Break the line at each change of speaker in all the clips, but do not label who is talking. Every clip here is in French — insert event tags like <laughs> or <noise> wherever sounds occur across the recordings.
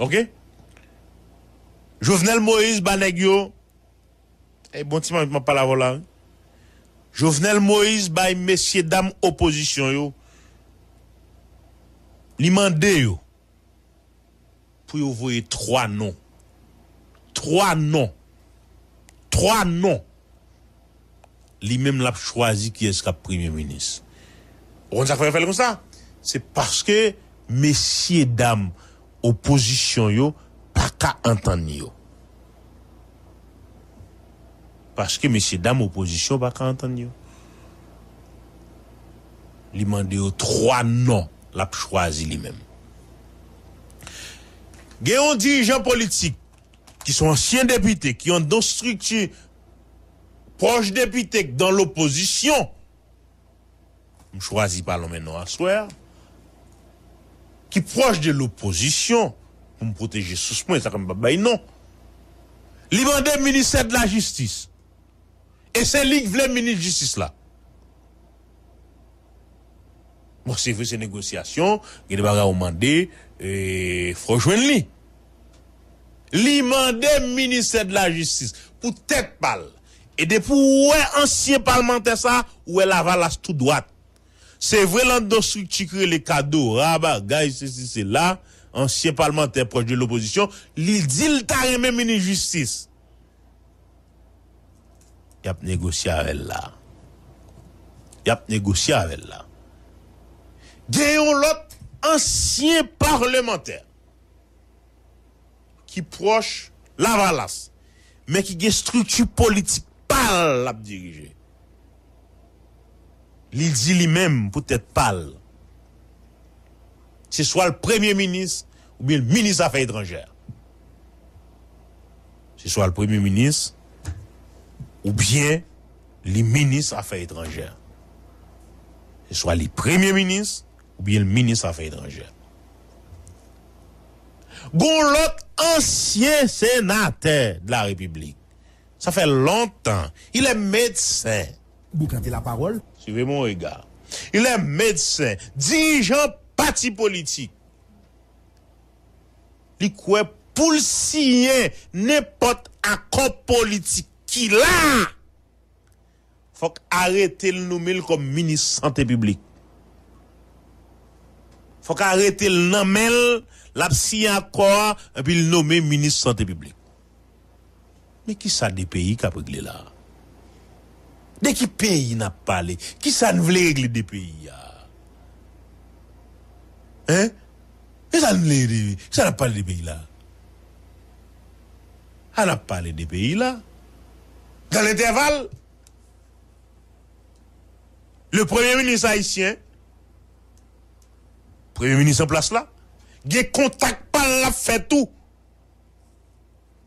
OK Jovenel Moïse Banegio, et eh, bon, si je pas la voilà. Hein? Jovenel Moïse, by messieurs, dames, opposition, yo. Li yo. Pour yo voyer trois noms. Trois noms. Trois noms. Li même l'a choisi qui est le premier ministre. On s'est fait comme ça. C'est parce que messieurs, dames, opposition yo pas qu'à entendre yo. Parce que messieurs dames opposition pas qu'à entendre yo. Li yo trois noms l'a choisi lui-même. Gayon dirigeant politiques qui sont anciens députés, qui ont structures... structure proche député dans l'opposition, je choisis pas l'homme à soir qui proche de l'opposition, pour me protéger sous ce point, ça comme babaye, non. Libandé ministère de la justice. Et c'est lui qui veut ministre de justice là. Bon, c'est vrai, ces négociations, il va a et mandé, et faut rejoindre lui. ministère de la justice, pour tête balle et de pour ouais ancien parlementaire ça, est la valasse tout droite. C'est vrai, qui crée les cadeaux, rabat, gars, ceci, là, ancien parlementaire proche de l'opposition, il dit le même une justice. Il a négocié avec là. Il a négocié avec là. Gayon l'autre ancien parlementaire qui proche la mais qui a une structure politique pas la diriger il dit lui-même, peut-être pâle. C'est soit le premier ministre ou bien le ministre des Affaires étrangères. C'est soit le premier ministre ou bien le ministre des Affaires étrangères. C'est soit le premier ministre ou bien le ministre des Affaires étrangères. Gon ancien sénateur de la République. Ça fait longtemps. Il est médecin boucanter la parole. Suivez mon regard. Il est médecin, dirigeant parti politique. Il croit pour signer n'importe quoi politique qu'il a. Faut arrêter le nommer comme ministre santé publique. Faut arrêter le nommer, l'a signé quoi, et puis le ministre santé publique. Mais qui ça des pays qui a réglé là? De qui pays n'a parlé Qui s'en ça régler veut pays peyi pays Hein? Ki sa nou vle regle? Ki sa a parlé de pays là? A pas parlé des pays là. Dans l'intervalle, le premier ministre haïtien, premier ministre en place là, il contact pas la fait tout.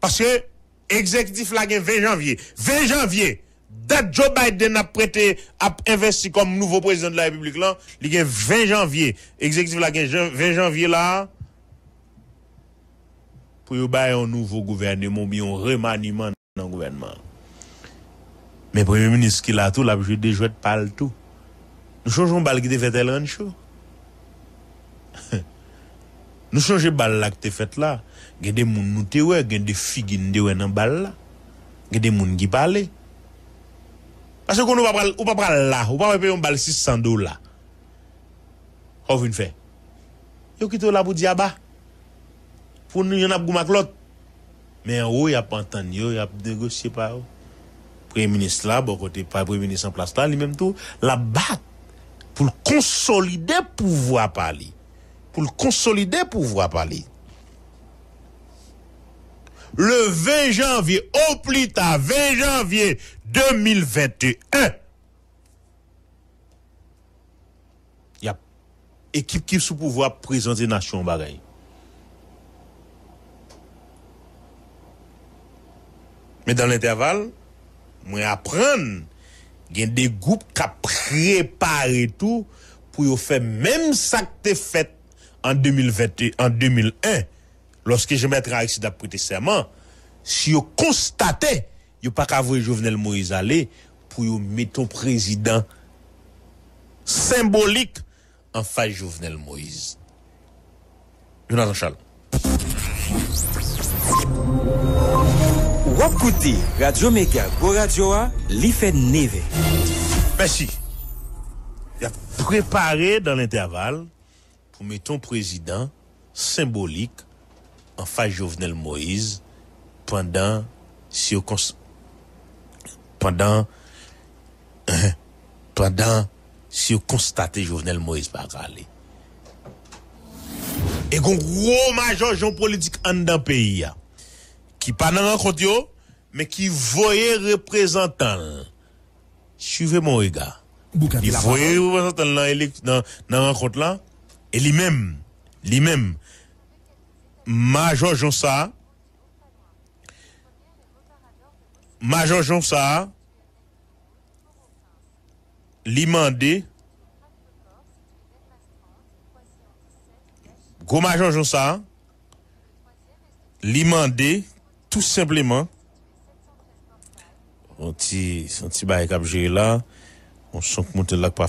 Parce que exécutif là, 20 janvier. 20 janvier, date Joe Biden a prêté, à investir comme nouveau président de la République là, il y a 20 janvier. Exécutif là, 20 janvier là, pour y un nouveau gouvernement, mais un remaniement dans le gouvernement. Mais le Premier ministre qui l'a tout, l'a joué des jouets de tout. Nous changeons balle qui te fait tel rancho. Oh. <laughs> Nous changeons balle là qui te fait là. Il y a des gens nous te ouais, il a des filles qui dans balle là. Il y a des gens qui parlent. Parce que vous ne va pas là, on ne va pas payer un bal 600 dollars. Vous vient faire. Vous quittez là pour dire bas. Pour nous, en a goûté l'autre. Mais en haut, il n'y a pas entendu, il y a négocié par eux. Premier ministre là, bon côté, pas premier ministre en place là, lui-même tout, la battre pour consolider pouvoir parler. Pour consolider pouvoir parler le 20 janvier, au plus tard, 20 janvier 2021. Il y a équipe qui sous pouvoir présenter nation bagaille. Mais dans l'intervalle, moi apprendre il y a des groupes qui préparé tout pour faire même ça que fait en 2021 en 2001 lorsque je mettrai à accident prêter serment, si vous constatez, vous pas qu'à voir Jovenel Moïse aller pour mettre un président symbolique en face Jovenel Moïse. Jonathan Charles. Kouti, Radio Mega, Go Radio A, Neve. Merci. Il a préparé dans l'intervalle pour mettre un président symbolique en face Jovenel Moïse pendant pendant <laughs> pendant si vous constatez Jovenel Moïse par aller. Et qu'on gros major gens politique en dans pays qui pas dans rencontre mais qui voyait représentant. Suivez mon regard. Il voyait représentant dans dans rencontre là et lui-même lui-même Major Jonsa, Major Jonsa, Limandé, Gros Major Jonsa, Limandé, tout simplement, on ti, on ti baye kap là la, on une k monte pa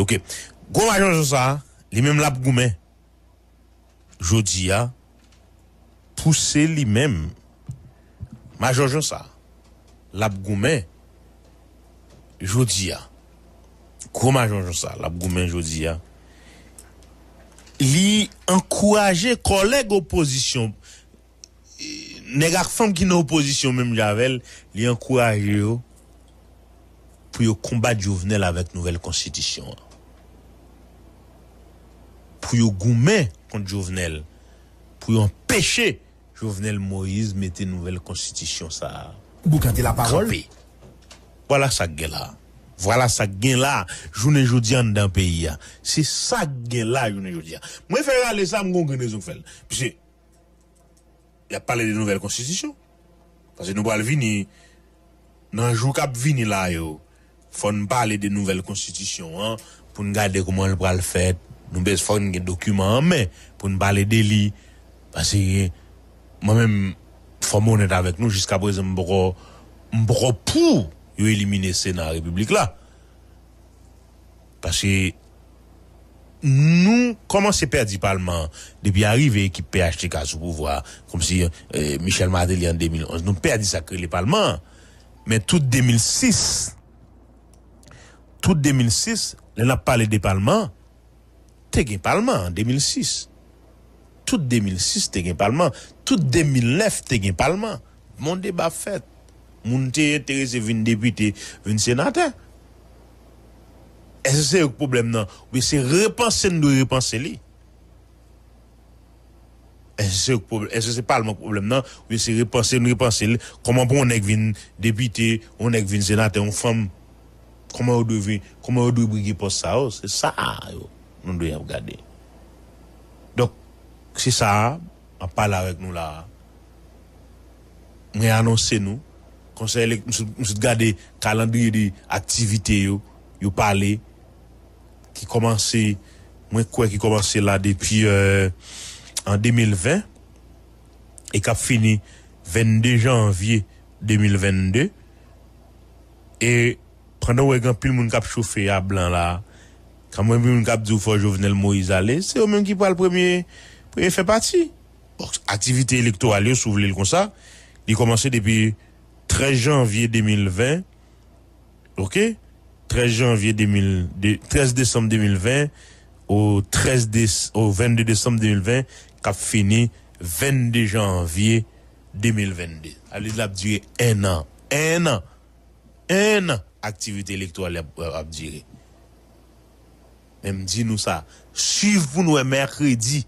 Ok, Gros Major Jonsa, li lap goumen, Jodia. Ah pousser lui-même, Major ça l'abgoumen, Jodia, gros Major ça l'abgoumen Jodia, li encourager collègues opposition, nèg femme qui pas opposition même Javel, li encourager pour combattre Jovenel avec nouvelle constitution. Pour goumen contre Jovenel, pour empêcher Jouvenel Moïse mette nouvel konstitisyon sa... Bou kante la parol? Wala sak gen la... Wala sak gen la... Jounen joudian dan peyi ya... Se sak gen la jounen joudian... Mwen fè yal le sam gongre ne zon fèl... Pise... Ya pale de nouvel konstitisyon... Pase nou bal vini... Nan jou kap vini la yo... Fon pale de nouvel konstitisyon an... Poun gade kouman l pral fèt... Nou bez fok nge dokumen an men... Poun pale de li... Pase... moi-même, faut honnête avec nous, jusqu'à présent, je pour éliminer le Sénat la République là. Parce que nous comment c'est perdu le Parlement depuis arrivé qui PHTK sous pouvoir, comme si euh, Michel Madeli en 2011, nous perdons ça que le Parlement. Mais tout 2006, tout 2006, on a parlé des Parlement, t'es un Parlement en 2006. tout 2006 te gen palman, tout 2009 te gen palman, moun deba fèt, moun te terese vin depite, vin senate, e se se yok problem nan, wè se repanse nou repanse li, e se se palman problem nan, wè se repanse nou repanse li, koman bon, pou on ek vin depite, on ek vin senate, on fèm, koman ou dwe vwi, koman ou dwe bwi ki pos sa ou, se sa a yo, nou dwe yav gade, se sa a, an pala wek nou la. Mwen anonsen nou, konsele, mwen sou gade kalandou yo di aktivite yo, yo pale, ki komanse, mwen kwen ki komanse la depi euh, an 2020, e kap fini 22 janvye 2022, e prendan wek an, mwen kap choufe ya blan la, kan mwen mwen kap di ou fò jò vnen l'mo izale, se yo mwen ki pal premye il fait partie. Activité électorale, si vous voulez comme ça, il commençait depuis 13 janvier 2020. OK 13 janvier 13 décembre 2020 au 13 au 22 décembre 2020 qui fini 22 janvier 2022. Allez, a duré un an, un an, un an activité électorale a duré. Même dit nous ça, suivez-nous mercredi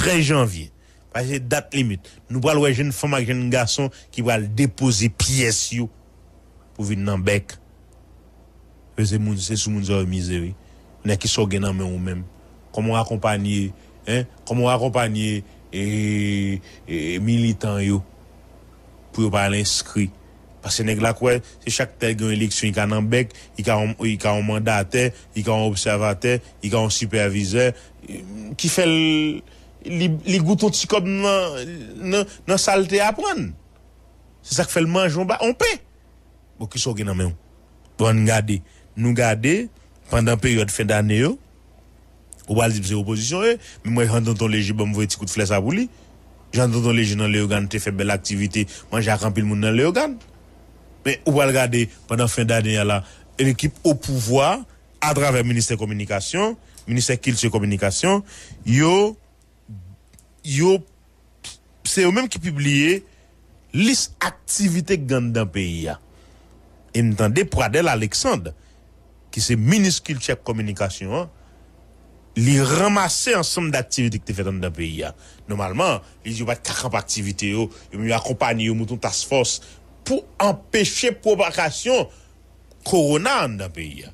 13 janvier. Parce que date limite. Nous allons voir une femme et jeune garçon qui va déposer pièces pour venir dans le bec. C'est sous mon misère. On a qui sont dans ou même. Comment accompagner, hein? Comment accompagner et, eh, et eh, militants yo pour pas l'inscrit? Parce que nèg la quoi, c'est chaque tel gagne élection, il a un bec, il a il a un mandataire, il a un observateur, il a un superviseur qui fait les gouttes aussi comme nan saleté à prendre. C'est ça que fait le manger on paie. Bon, qui sont dans main. Bon, garder, nous garder pendant la période fin d'année, on va dire que opposition, mais moi, j'entends ton léger, bon, vous un petit coup de flèche à vous. J'entends ton léger dans l'Eogan, tu fait belle activité, moi, j'ai rempli le monde dans le l'Eogan. Mais va le garder, pendant la fin d'année, là l'équipe au pouvoir, à travers le ministère de communication, ministère de culture et communication, yo, c'est eux-mêmes qui publient liste activité gang dans le pays. Et pour Adèle Alexandre, qui c'est ministre culture communication, hein, ramassé ramasser ensemble d'activités que tu fais dans le pays. Normalement, ils y pas de 40 activités, ils accompagné mouton task force pour empêcher propagation corona dans le pays.